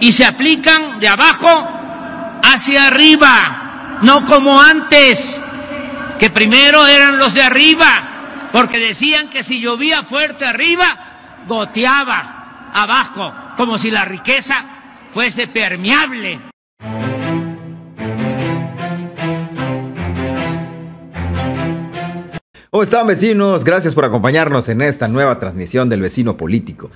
y se aplican de abajo hacia arriba, no como antes, que primero eran los de arriba, porque decían que si llovía fuerte arriba, goteaba abajo, como si la riqueza fuese permeable. ¡Hola oh, están vecinos? Gracias por acompañarnos en esta nueva transmisión del vecino político.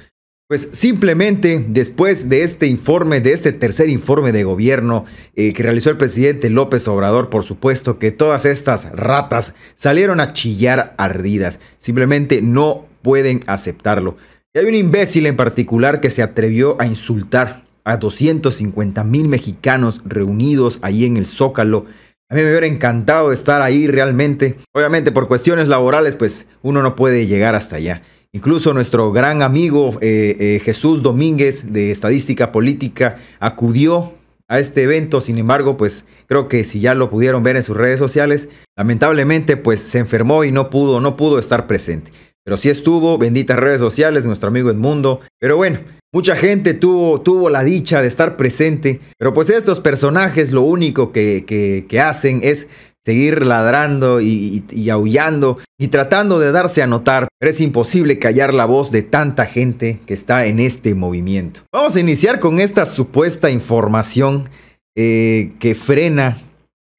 Pues simplemente después de este informe, de este tercer informe de gobierno eh, que realizó el presidente López Obrador, por supuesto que todas estas ratas salieron a chillar ardidas. Simplemente no pueden aceptarlo. Y hay un imbécil en particular que se atrevió a insultar a 250 mil mexicanos reunidos ahí en el Zócalo. A mí me hubiera encantado estar ahí realmente. Obviamente por cuestiones laborales, pues uno no puede llegar hasta allá. Incluso nuestro gran amigo eh, eh, Jesús Domínguez de Estadística Política acudió a este evento. Sin embargo, pues creo que si ya lo pudieron ver en sus redes sociales, lamentablemente pues se enfermó y no pudo, no pudo estar presente. Pero sí estuvo, benditas redes sociales, nuestro amigo Edmundo. Pero bueno, mucha gente tuvo, tuvo la dicha de estar presente. Pero pues estos personajes lo único que, que, que hacen es seguir ladrando y, aullando y tratando de darse a notar, pero es imposible callar la voz de tanta gente que está en este movimiento. Vamos a iniciar con esta supuesta información eh, que frena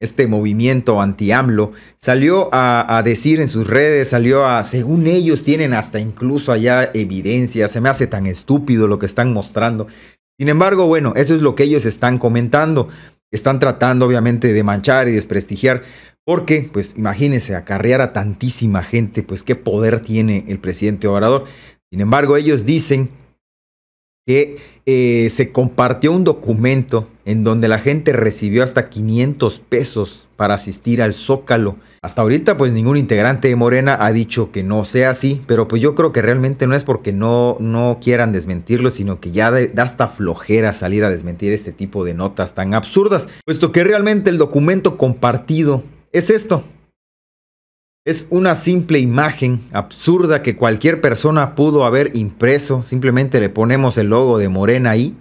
este movimiento anti-AMLO, salió a, decir en sus redes, salió a, según ellos tienen hasta incluso allá evidencia, se me hace tan estúpido lo que están mostrando. Sin embargo, bueno, eso es lo que ellos están comentando están tratando obviamente de manchar y desprestigiar, porque pues imagínense, acarrear a tantísima gente, pues qué poder tiene el presidente Obrador. Sin embargo, ellos dicen que eh, se compartió un documento en donde la gente recibió hasta 500 pesos para asistir al Zócalo. Hasta ahorita pues ningún integrante de Morena ha dicho que no sea así, pero pues yo creo que realmente no es porque no, no quieran desmentirlo, sino que ya da hasta flojera salir a desmentir este tipo de notas tan absurdas, puesto que realmente el documento compartido es esto, es una simple imagen absurda que cualquier persona pudo haber impreso. Simplemente le ponemos el logo de Morena ahí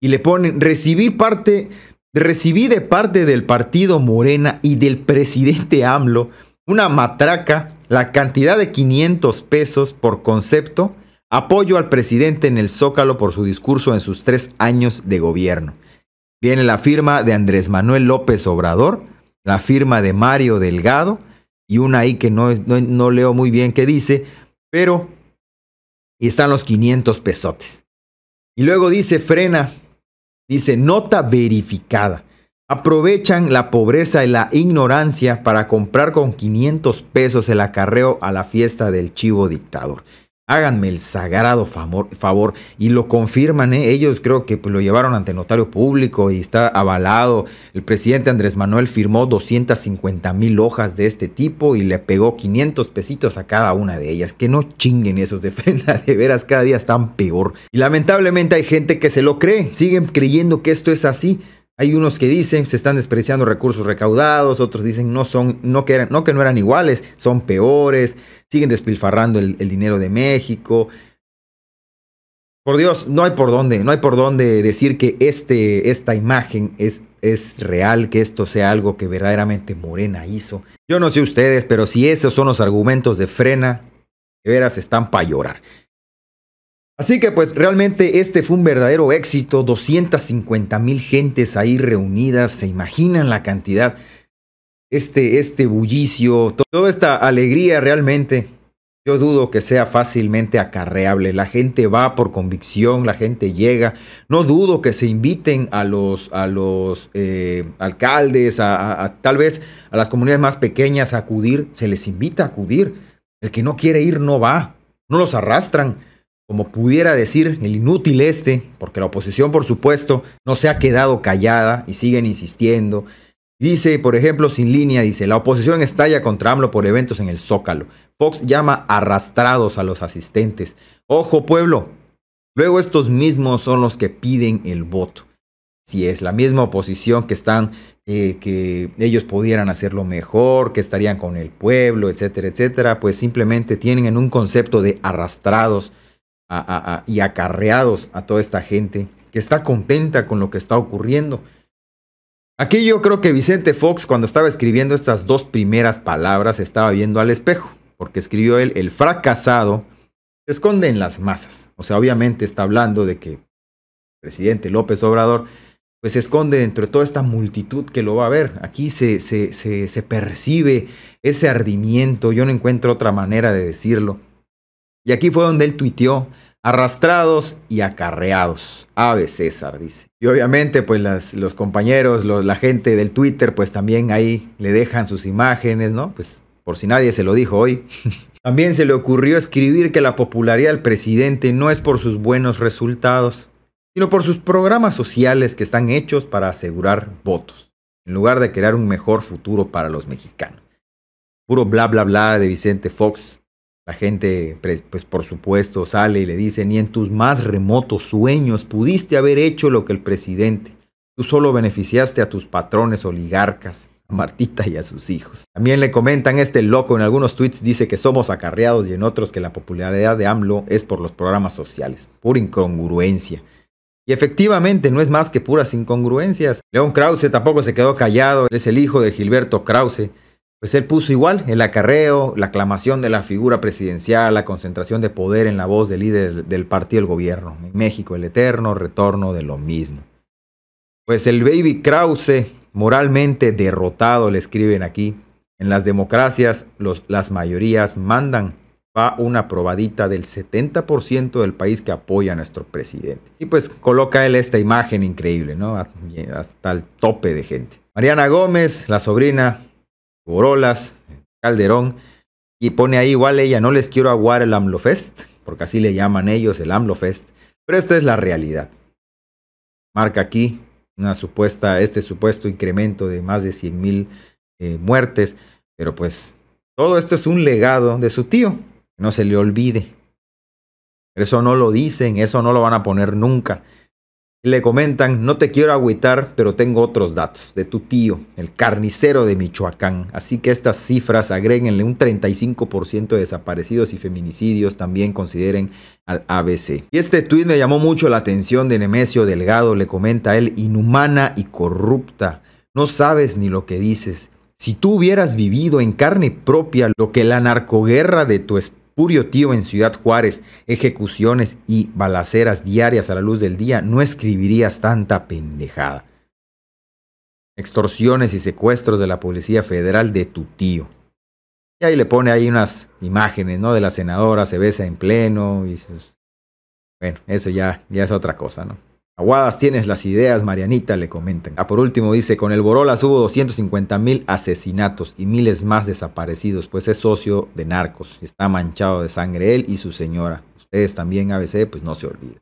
y le ponen, recibí parte, recibí de parte del partido Morena y del presidente AMLO una matraca, la cantidad de 500 pesos por concepto, apoyo al presidente en el Zócalo por su discurso en sus tres años de gobierno. Viene la firma de Andrés Manuel López Obrador, la firma de Mario Delgado, y una ahí que no, no, no leo muy bien qué dice, pero están los 500 pesotes. Y luego dice, frena, dice, nota verificada. Aprovechan la pobreza y la ignorancia para comprar con 500 pesos el acarreo a la fiesta del chivo dictador háganme el sagrado favor, y lo confirman, ¿eh? ellos creo que pues, lo llevaron ante notario público y está avalado. El presidente Andrés Manuel firmó 250 mil hojas de este tipo y le pegó 500 pesitos a cada una de ellas. Que no chinguen esos de de veras cada día están peor. Y lamentablemente hay gente que se lo cree, siguen creyendo que esto es así. Hay unos que dicen se están despreciando recursos recaudados, otros dicen no son, no que eran, no que no eran iguales, son peores, siguen despilfarrando el, dinero de México. Por Dios, no hay por dónde, no hay por dónde decir que este, esta imagen es, es real, que esto sea algo que verdaderamente Morena hizo. Yo no sé ustedes, pero si esos son los argumentos de frena, de veras están para llorar. Así que pues realmente este fue un verdadero éxito, 250 mil gentes ahí reunidas, se imaginan la cantidad, este, este bullicio, toda esta alegría realmente, yo dudo que sea fácilmente acarreable, la gente va por convicción, la gente llega, no dudo que se inviten a los, a los eh, alcaldes, a, tal vez a las comunidades más pequeñas a acudir, se les invita a acudir, el que no quiere ir no va, no los arrastran como pudiera decir, el inútil este, porque la oposición, por supuesto, no se ha quedado callada y siguen insistiendo. Dice, por ejemplo, sin línea, dice, la oposición estalla contra AMLO por eventos en el Zócalo. Fox llama arrastrados a los asistentes. Ojo pueblo, luego estos mismos son los que piden el voto. Si es la misma oposición que están, eh, que ellos pudieran hacerlo mejor, que estarían con el pueblo, etcétera, etcétera, pues simplemente tienen en un concepto de arrastrados y acarreados a toda esta gente que está contenta con lo que está ocurriendo. Aquí yo creo que Vicente Fox cuando estaba escribiendo estas dos primeras palabras estaba viendo al espejo, porque escribió él, el fracasado se esconde en las masas. O sea, obviamente está hablando de que el presidente López Obrador pues se esconde dentro de toda esta multitud que lo va a ver. Aquí se, se percibe ese ardimiento, yo no encuentro otra manera de decirlo y aquí fue donde él tuiteó, arrastrados y acarreados. Ave César, dice. Y obviamente, pues los compañeros, la gente del Twitter, pues también ahí le dejan sus imágenes, ¿no? Pues por si nadie se lo dijo hoy. también se le ocurrió escribir que la popularidad del presidente no es por sus buenos resultados, sino por sus programas sociales que están hechos para asegurar votos, en lugar de crear un mejor futuro para los mexicanos. Puro bla bla bla de Vicente Fox, la gente, pues por supuesto, sale y le dice, ni en tus más remotos sueños pudiste haber hecho lo que el presidente. Tú solo beneficiaste a tus patrones oligarcas, a Martita y a sus hijos. También le comentan este loco en algunos tweets dice que somos acarreados y en otros que la popularidad de AMLO es por los programas sociales. Pura incongruencia. Y efectivamente no es más que puras incongruencias. León Krause tampoco se quedó callado, es el hijo de Gilberto Krause pues él puso igual el acarreo, la aclamación de la figura presidencial, la concentración de poder en la voz del líder del partido del gobierno. En México, el eterno retorno de lo mismo. Pues el baby Krause, moralmente derrotado, le escriben aquí. En las democracias, los, las mayorías mandan. Va una probadita del 70% del país que apoya a nuestro presidente. Y pues coloca él esta imagen increíble, ¿no? Hasta el tope de gente. Mariana Gómez, la sobrina Corolas, Calderón, y pone ahí igual ella, no les quiero aguar el AMLOFest, porque así le llaman ellos el AMLOFest, pero esta es la realidad. Marca aquí una supuesta, este supuesto incremento de más de 100 mil eh, muertes, pero pues todo esto es un legado de su tío, no se le olvide. Eso no lo dicen, eso no lo van a poner nunca. Le comentan, no te quiero agüitar, pero tengo otros datos de tu tío, el carnicero de Michoacán. Así que estas cifras agréguenle un 35% de desaparecidos y feminicidios, también consideren al ABC. Y este tuit me llamó mucho la atención de Nemesio Delgado, le comenta él, inhumana y corrupta. No sabes ni lo que dices. Si tú hubieras vivido en carne propia lo que la narcoguerra de tu esposa Purio Tío en Ciudad Juárez, ejecuciones y balaceras diarias a la luz del día, no escribirías tanta pendejada. Extorsiones y secuestros de la Policía Federal de tu tío. Y ahí le pone ahí unas imágenes, ¿no? De la senadora, se besa en pleno y Bueno, eso ya, ya es otra cosa, ¿no? Aguadas tienes las ideas, Marianita, le comentan. Ah, por último dice, con el Borolas hubo 250 mil asesinatos y miles más desaparecidos, pues es socio de narcos. Está manchado de sangre él y su señora. Ustedes también, ABC, pues no se olviden.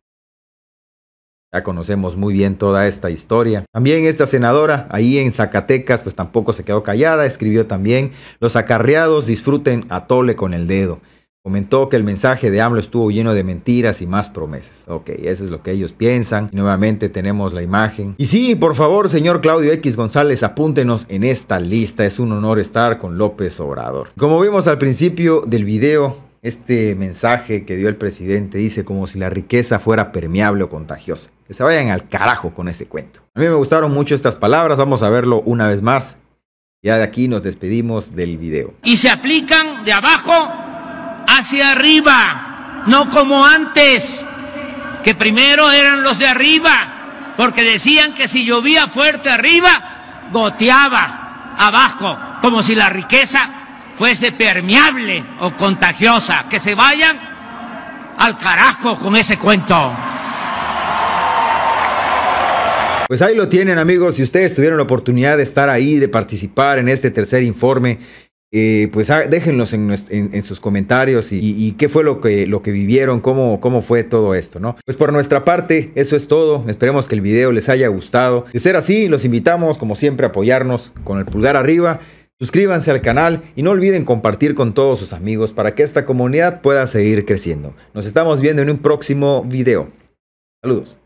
Ya conocemos muy bien toda esta historia. También esta senadora ahí en Zacatecas pues tampoco se quedó callada, escribió también, los acarreados disfruten a tole con el dedo. Comentó que el mensaje de AMLO estuvo lleno de mentiras y más promesas. Ok, eso es lo que ellos piensan. nuevamente tenemos la imagen. Y sí, por favor, señor Claudio X González, apúntenos en esta lista. Es un honor estar con López Obrador. Como vimos al principio del video, este mensaje que dio el presidente dice como si la riqueza fuera permeable o contagiosa. Que se vayan al carajo con ese cuento. A mí me gustaron mucho estas palabras, vamos a verlo una vez más. Ya de aquí nos despedimos del video. Y se aplican de abajo hacia arriba, no como antes, que primero eran los de arriba, porque decían que si llovía fuerte arriba, goteaba abajo, como si la riqueza fuese permeable o contagiosa. Que se vayan al carajo con ese cuento. Pues ahí lo tienen amigos, si ustedes tuvieron la oportunidad de estar ahí, de participar en este tercer informe eh, pues ah, déjenlos en, sus comentarios y, qué fue lo que, vivieron, cómo, cómo fue todo esto, ¿no? Pues por nuestra parte, eso es todo. Esperemos que el video les haya gustado. De ser así, los invitamos, como siempre, a apoyarnos con el pulgar arriba. Suscríbanse al canal y no olviden compartir con todos sus amigos para que esta comunidad pueda seguir creciendo. Nos estamos viendo en un próximo video. Saludos.